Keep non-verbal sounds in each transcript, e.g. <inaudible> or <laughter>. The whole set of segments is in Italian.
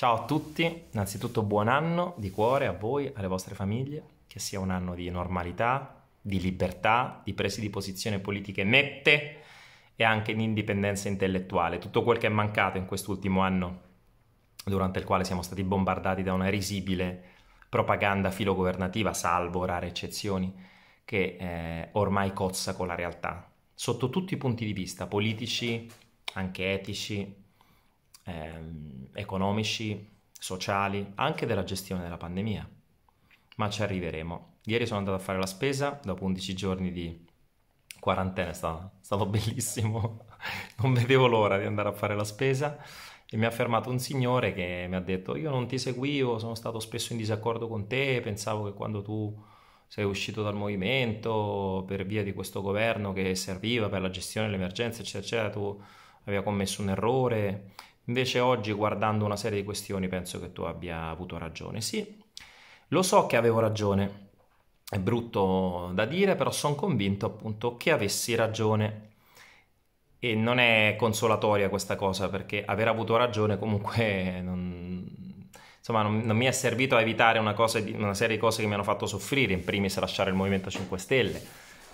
Ciao a tutti, innanzitutto buon anno di cuore a voi, alle vostre famiglie, che sia un anno di normalità, di libertà, di prese di posizione politiche nette e anche di indipendenza intellettuale. Tutto quel che è mancato in quest'ultimo anno, durante il quale siamo stati bombardati da una risibile propaganda filogovernativa, salvo rare eccezioni, che eh, ormai cozza con la realtà, sotto tutti i punti di vista, politici, anche etici, ehm, economici, sociali, anche della gestione della pandemia. Ma ci arriveremo. Ieri sono andato a fare la spesa dopo 11 giorni di quarantena, è stato, è stato bellissimo, <laughs> non vedevo l'ora di andare a fare la spesa e mi ha fermato un signore che mi ha detto io non ti seguivo, sono stato spesso in disaccordo con te, pensavo che quando tu sei uscito dal movimento per via di questo governo che serviva per la gestione dell'emergenza, eccetera, eccetera, tu avevi commesso un errore Invece oggi guardando una serie di questioni penso che tu abbia avuto ragione. Sì, lo so che avevo ragione, è brutto da dire, però sono convinto appunto che avessi ragione. E non è consolatoria questa cosa perché aver avuto ragione comunque <laughs> non, insomma, non, non mi è servito a evitare una, cosa, una serie di cose che mi hanno fatto soffrire, in primis lasciare il Movimento 5 Stelle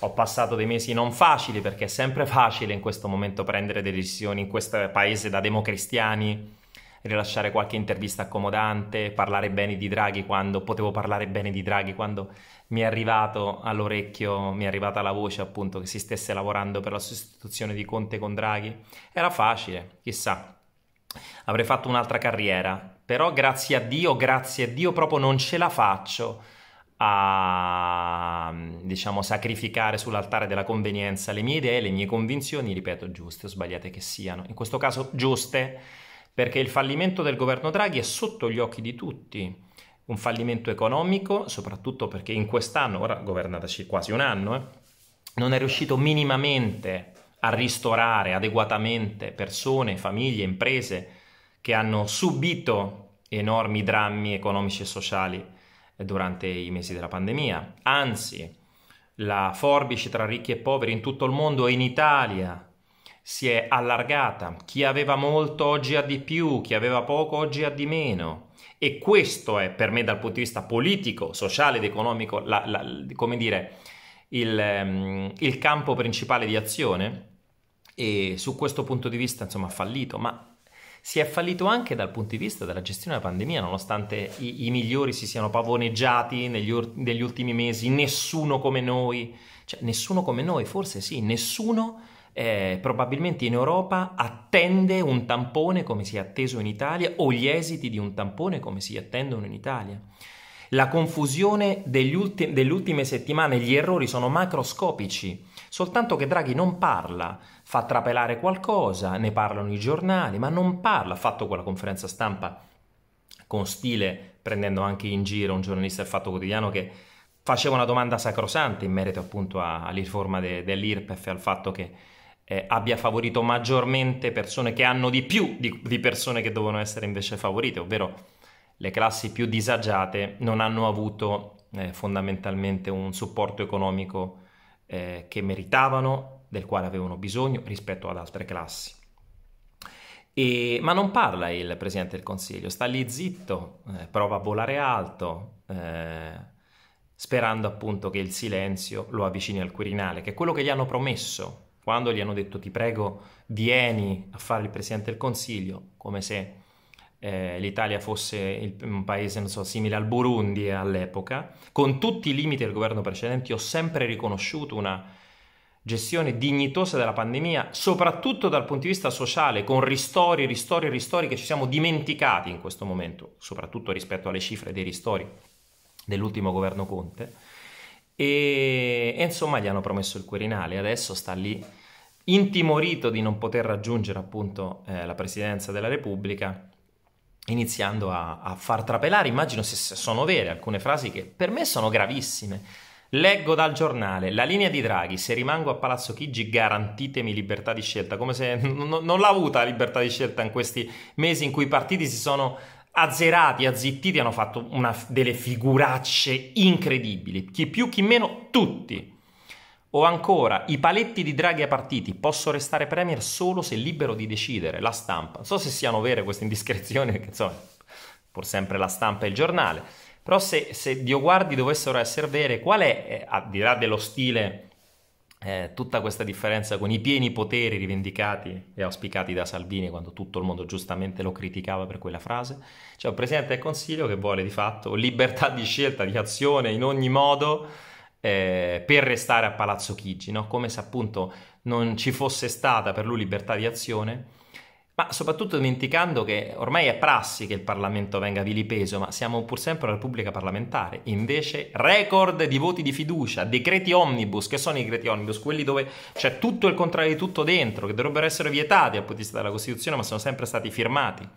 ho passato dei mesi non facili perché è sempre facile in questo momento prendere delle decisioni in questo paese da democristiani, rilasciare qualche intervista accomodante, parlare bene di Draghi quando potevo parlare bene di Draghi, quando mi è arrivato all'orecchio, mi è arrivata la voce appunto che si stesse lavorando per la sostituzione di Conte con Draghi. Era facile, chissà, avrei fatto un'altra carriera, però grazie a Dio, grazie a Dio proprio non ce la faccio a mm, diciamo sacrificare sull'altare della convenienza le mie idee, le mie convinzioni, ripeto, giuste o sbagliate che siano. In questo caso giuste, perché il fallimento del governo Draghi è sotto gli occhi di tutti. Un fallimento economico, soprattutto perché in quest'anno, ora governataci quasi un anno, eh, non è riuscito minimamente a ristorare adeguatamente persone, famiglie, imprese che hanno subito enormi drammi economici e sociali durante i mesi della pandemia. Anzi, la forbice tra ricchi e poveri in tutto il mondo e in Italia si è allargata. Chi aveva molto oggi ha di più, chi aveva poco oggi ha di meno. E questo è per me dal punto di vista politico, sociale ed economico, la, la, come dire, il, ehm, il campo principale di azione. E su questo punto di vista, insomma, ha fallito, ma si è fallito anche dal punto di vista della gestione della pandemia, nonostante i, i migliori si siano pavoneggiati negli, or- negli, ultimi mesi, nessuno come noi, cioè nessuno come noi, forse sì, nessuno eh, probabilmente in Europa attende un tampone come si è atteso in Italia o gli esiti di un tampone come si attendono in Italia. La confusione ulti- delle ultime settimane, gli errori sono macroscopici, soltanto che Draghi non parla, fa trapelare qualcosa, ne parlano i giornali, ma non parla, ha fatto quella conferenza stampa con stile, prendendo anche in giro un giornalista del Fatto Quotidiano che faceva una domanda sacrosante in merito appunto a, all'riforma de, dell'IRPEF e al fatto che eh, abbia favorito maggiormente persone che hanno di più di, di persone che devono essere invece favorite, ovvero le classi più disagiate non hanno avuto eh, fondamentalmente un supporto economico eh, che meritavano, del quale avevano bisogno rispetto ad altre classi. E, ma non parla il Presidente del Consiglio, sta lì zitto, eh, prova a volare alto, eh, sperando appunto che il silenzio lo avvicini al Quirinale, che è quello che gli hanno promesso quando gli hanno detto ti prego vieni a fare il Presidente del Consiglio, come se eh, l'Italia fosse il, un paese so, simile al Burundi all'epoca, con tutti i limiti del governo precedente, ho sempre riconosciuto una gestione dignitosa della pandemia, soprattutto dal punto di vista sociale, con ristori, ristori, ristori che ci siamo dimenticati in questo momento, soprattutto rispetto alle cifre dei ristori dell'ultimo governo Conte. E, e insomma gli hanno promesso il Quirinale, adesso sta lì intimorito di non poter raggiungere appunto eh, la presidenza della Repubblica, iniziando a, a far trapelare, immagino se, sono vere alcune frasi che per me sono gravissime. Leggo dal giornale la linea di Draghi, se rimango a Palazzo Chigi garantitemi libertà di scelta, come se <laughs> n- non l'ha avuta la libertà di scelta in questi mesi in cui i partiti si sono azzerati, azzittiti, hanno fatto una, delle figuracce incredibili, chi più chi meno tutti. O ancora, i paletti di Draghi a partiti, posso restare Premier solo se libero di decidere, la stampa. Non so se siano vere queste indiscrezioni, <laughs> perché insomma, pur sempre la stampa e il giornale. Però se, se Dioguardi dovessero essere vere, qual è, eh, al di là dello stile, eh, tutta questa differenza con i pieni poteri rivendicati e auspicati da Salvini quando tutto il mondo giustamente lo criticava per quella frase? C'è un Presidente del Consiglio che vuole di fatto libertà di scelta, di azione in ogni modo eh, per restare a Palazzo Chigi, no? come se appunto non ci fosse stata per lui libertà di azione, ma soprattutto dimenticando che ormai è prassi che il Parlamento venga vilipeso, ma siamo pur sempre una Repubblica parlamentare, invece record di voti di fiducia, decreti omnibus, che sono i decreti omnibus, quelli dove c'è tutto il contrario di tutto dentro, che dovrebbero essere vietati a potestà della Costituzione, ma sono sempre stati firmati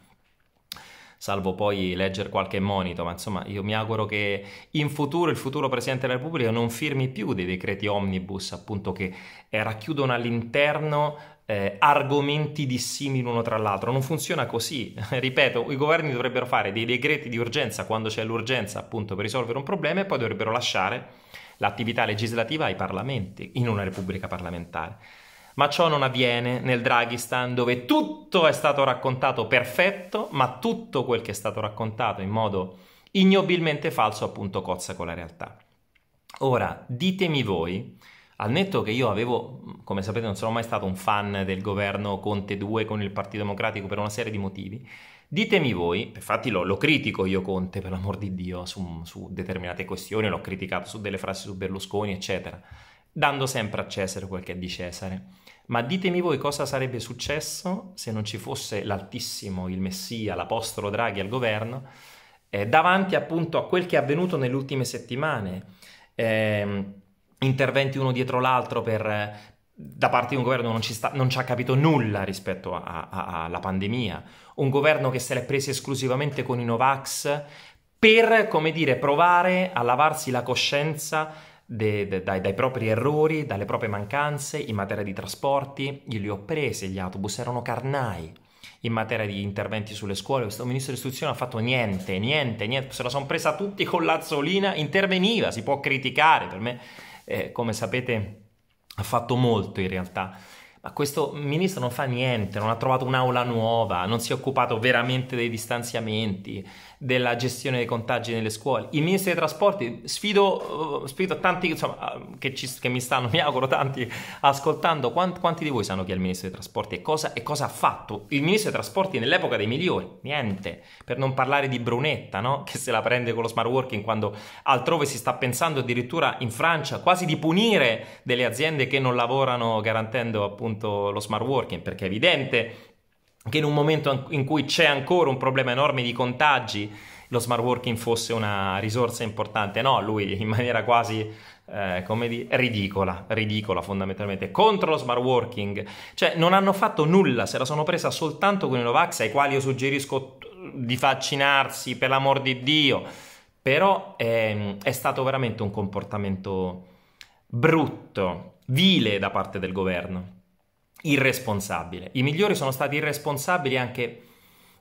salvo poi leggere qualche monito, ma insomma io mi auguro che in futuro il futuro Presidente della Repubblica non firmi più dei decreti omnibus appunto che eh, racchiudono all'interno eh, argomenti dissimili uno tra l'altro. Non funziona così. <laughs> Ripeto, i governi dovrebbero fare dei decreti di urgenza quando c'è l'urgenza appunto per risolvere un problema e poi dovrebbero lasciare l'attività legislativa ai parlamenti in una repubblica parlamentare ma ciò non avviene nel Draghistan dove tutto è stato raccontato perfetto, ma tutto quel che è stato raccontato in modo ignobilmente falso appunto cozza con la realtà. Ora, ditemi voi, al netto che io avevo, come sapete non sono mai stato un fan del governo Conte 2 con il Partito Democratico per una serie di motivi, ditemi voi, infatti lo, lo critico io Conte per l'amor di Dio su, su determinate questioni, l'ho criticato su delle frasi su Berlusconi eccetera, dando sempre a Cesare quel che è di Cesare. Ma ditemi voi cosa sarebbe successo se non ci fosse l'Altissimo, il Messia, l'Apostolo Draghi al governo, eh, davanti appunto a quel che è avvenuto nelle ultime settimane. Eh, interventi uno dietro l'altro per, eh, da parte di un governo che non ci ha capito nulla rispetto alla pandemia, un governo che se l'è presa esclusivamente con i Novax per, come dire, provare a lavarsi la coscienza de, de, dai, dai, propri errori, dalle proprie mancanze in materia di trasporti. Io li ho presi, gli autobus erano carnai. In materia di interventi sulle scuole, questo ministro dell'istruzione ha fatto niente, niente, niente. Se la sono presa tutti con l'azzolina, interveniva, si può criticare. Per me, eh, come sapete, ha fatto molto in realtà ma questo ministro non fa niente, non ha trovato un'aula nuova, non si è occupato veramente dei distanziamenti, della gestione dei contagi nelle scuole. Il ministro dei trasporti, sfido, eh, sfido tanti insomma, eh, che, ci, che, mi stanno, <laughs> mi auguro tanti, ascoltando, quanti, quanti, di voi sanno chi è il ministro dei trasporti e cosa, e cosa ha fatto? Il ministro dei trasporti nell'epoca dei migliori, niente, per non parlare di Brunetta, no? che se la prende con lo smart working quando altrove si sta pensando addirittura in Francia quasi di punire delle aziende che non lavorano garantendo appunto appunto lo smart working, perché è evidente che in un momento in cui c'è ancora un problema enorme di contagi, lo smart working fosse una risorsa importante. No, lui in maniera quasi eh, come di, ridicola, ridicola fondamentalmente, contro lo smart working. Cioè, non hanno fatto nulla, se la sono presa soltanto con i Novax, ai quali io suggerisco di vaccinarsi, per l'amor di Dio. Però eh, è stato veramente un comportamento brutto, vile da parte del governo irresponsabile. I migliori sono stati irresponsabili anche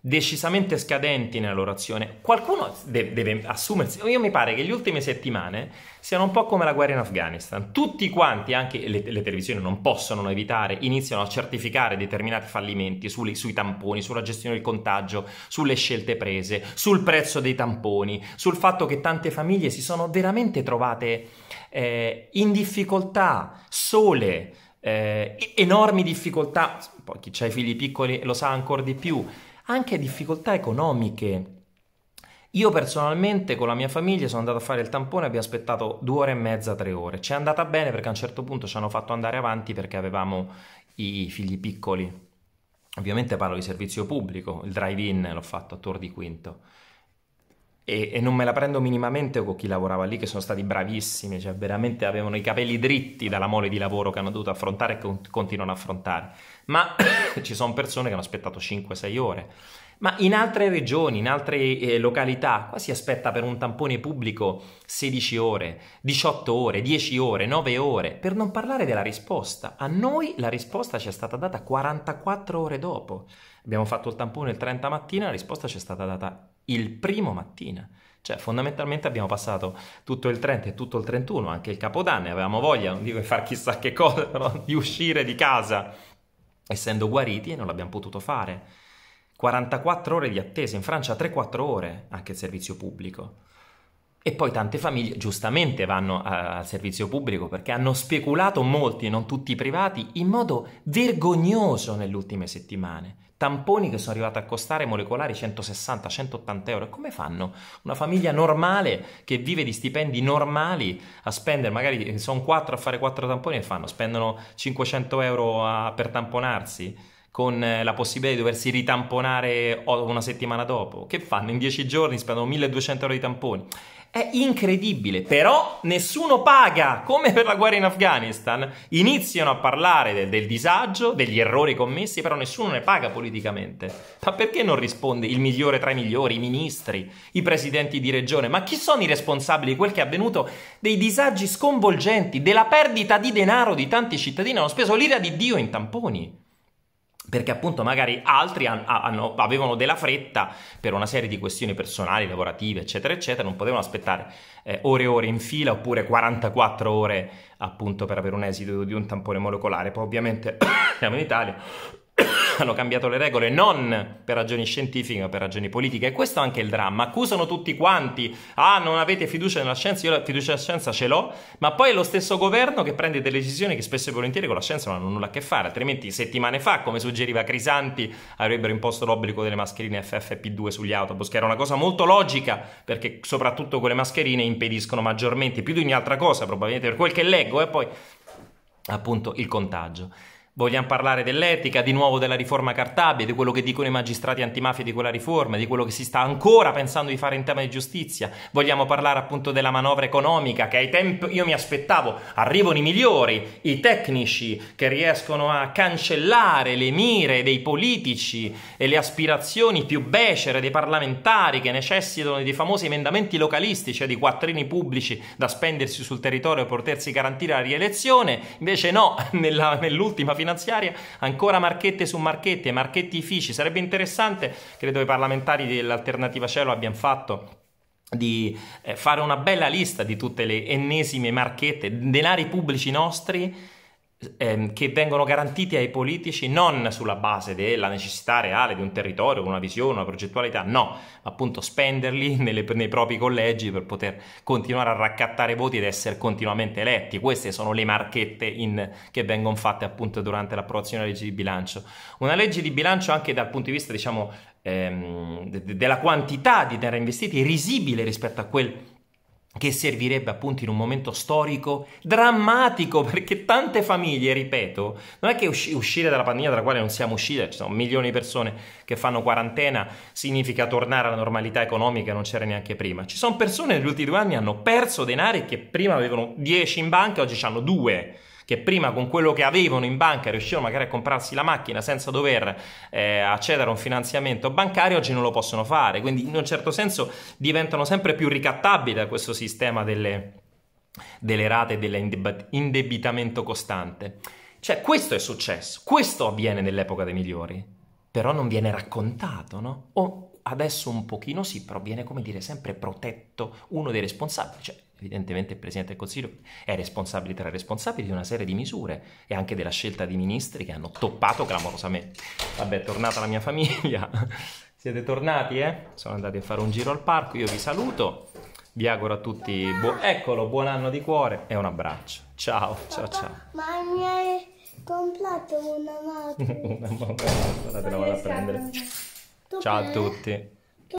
decisamente scadenti nella loro azione. Qualcuno deve, deve assumersi. Io mi pare che le ultime settimane siano un po' come la guerra in Afghanistan. Tutti quanti, anche le, le televisioni non possono evitare, iniziano a certificare determinati fallimenti sui, sui tamponi, sulla gestione del contagio, sulle scelte prese, sul prezzo dei tamponi, sul fatto che tante famiglie si sono veramente trovate eh, in difficoltà, sole eh, enormi difficoltà, poi chi ha i figli piccoli lo sa ancora di più, anche difficoltà economiche. Io personalmente con la mia famiglia sono andato a fare il tampone e abbiamo aspettato due ore e mezza, tre ore. Ci è andata bene perché a un certo punto ci hanno fatto andare avanti perché avevamo i figli piccoli. Ovviamente parlo di servizio pubblico, il drive-in l'ho fatto a Tor di Quinto e, e, non me la prendo minimamente con chi lavorava lì, che sono stati bravissimi, cioè veramente avevano i capelli dritti dalla mole di lavoro che hanno dovuto affrontare e con, continuano a affrontare. Ma <coughs> ci sono persone che hanno aspettato 5-6 ore. Ma in altre regioni, in altre eh, località, qua si aspetta per un tampone pubblico 16 ore, 18 ore, 10 ore, 9 ore, per non parlare della risposta. A noi la risposta ci è stata data 44 ore dopo. Abbiamo fatto il tampone il 30 mattina, la risposta ci è stata data il primo mattina. Cioè, fondamentalmente abbiamo passato tutto il 30 e tutto il 31, anche il capodanno, e avevamo voglia, non dico di fare chissà che cosa, <laughs> però di uscire di casa, essendo guariti, e non l'abbiamo potuto fare. 44 ore di attesa, in Francia 3-4 ore anche il servizio pubblico. E poi tante famiglie giustamente vanno al servizio pubblico perché hanno speculato molti, non tutti i privati, in modo vergognoso nelle ultime settimane. Tamponi che sono arrivati a costare molecolari 160-180 euro. E come fanno una famiglia normale che vive di stipendi normali a spendere, magari sono quattro a fare quattro tamponi e fanno? Spendono 500 euro a, per tamponarsi? con eh, la possibilità di doversi ritamponare una settimana dopo. Che fanno? In dieci giorni spendono 1200 euro di tamponi. È incredibile, però nessuno paga, come per la guerra in Afghanistan. Iniziano a parlare del, del, disagio, degli errori commessi, però nessuno ne paga politicamente. Ma perché non risponde il migliore tra i migliori, i ministri, i presidenti di regione? Ma chi sono i responsabili di quel che è avvenuto? Dei disagi sconvolgenti, della perdita di denaro di tanti cittadini, hanno speso l'ira di Dio in tamponi perché appunto magari altri hanno, avevano della fretta per una serie di questioni personali, lavorative, eccetera, eccetera, non potevano aspettare eh, ore e ore in fila oppure 44 ore appunto per avere un esito di un tampone molecolare. Poi ovviamente <coughs> siamo in Italia, <coughs> hanno cambiato le regole non per ragioni scientifiche ma per ragioni politiche e questo è anche il dramma. Accusano tutti quanti, ah non avete fiducia nella scienza, io la fiducia nella scienza ce l'ho, ma poi è lo stesso governo che prende delle decisioni che spesso e volentieri con la scienza non hanno nulla a che fare, altrimenti settimane fa, come suggeriva Crisanti, avrebbero imposto l'obbligo delle mascherine FFP2 sugli autobus, che era una cosa molto logica perché soprattutto quelle mascherine impediscono maggiormente, più di ogni altra cosa probabilmente per quel che leggo e poi appunto il contagio. Vogliamo parlare dell'etica, di nuovo della riforma Cartabia, di quello che dicono i magistrati antimafia di quella riforma, di quello che si sta ancora pensando di fare in tema di giustizia. Vogliamo parlare appunto della manovra economica, che ai tempi io mi aspettavo arrivano i migliori, i tecnici che riescono a cancellare le mire dei politici e le aspirazioni più becere dei parlamentari che necessitano dei famosi emendamenti localistici, cioè di quattrini pubblici da spendersi sul territorio per potersi garantire la rielezione. Invece no, <laughs> nell'ultima finanziaria finanziaria, ancora marchette su marchette, marchetti fici, sarebbe interessante, credo i parlamentari dell'alternativa cielo abbiano fatto di eh, fare una bella lista di tutte le ennesime marchette, denari pubblici nostri Ehm, che vengono garantiti ai politici non sulla base della necessità reale di un territorio, una visione, una progettualità, no, ma appunto spenderli <laughs> nelle, nei propri collegi per poter continuare a raccattare voti ed essere continuamente eletti. Queste sono le marchette in, che vengono fatte appunto durante l'approvazione della legge di bilancio. Una legge di bilancio anche dal punto di vista, diciamo, ehm, de- della quantità di denaro investiti risibile rispetto a quel che servirebbe appunto in un momento storico drammatico perché tante famiglie, ripeto, non è che usci- uscire dalla pandemia dalla quale non siamo uscite, ci sono milioni di persone che fanno quarantena, significa tornare alla normalità economica, non c'era neanche prima. Ci sono persone che negli ultimi due anni hanno perso denari che prima avevano 10 in banca, oggi hanno 2 che prima con quello che avevano in banca riuscivano magari a comprarsi la macchina senza dover eh, accedere a un finanziamento bancario, oggi non lo possono fare. Quindi in un certo senso diventano sempre più ricattabili da questo sistema delle, delle rate e dell'indebitamento costante. Cioè questo è successo, questo avviene nell'epoca dei migliori, però non viene raccontato, no? O adesso un pochino sì, però viene come dire sempre protetto uno dei responsabili, cioè evidentemente il Presidente del Consiglio è responsabile tra i responsabili di una serie di misure e anche della scelta di ministri che hanno toppato clamorosamente. Vabbè, è tornata la mia famiglia, <laughs> siete tornati, eh? Sono andati a fare un giro al parco, io vi saluto, vi auguro a tutti, bu- eccolo, buon anno di cuore e un abbraccio. Ciao, ciao, ciao. Ma mi hai comprato una macchina. <laughs> una macchina, te la vado a prendere. Ciao a tutti.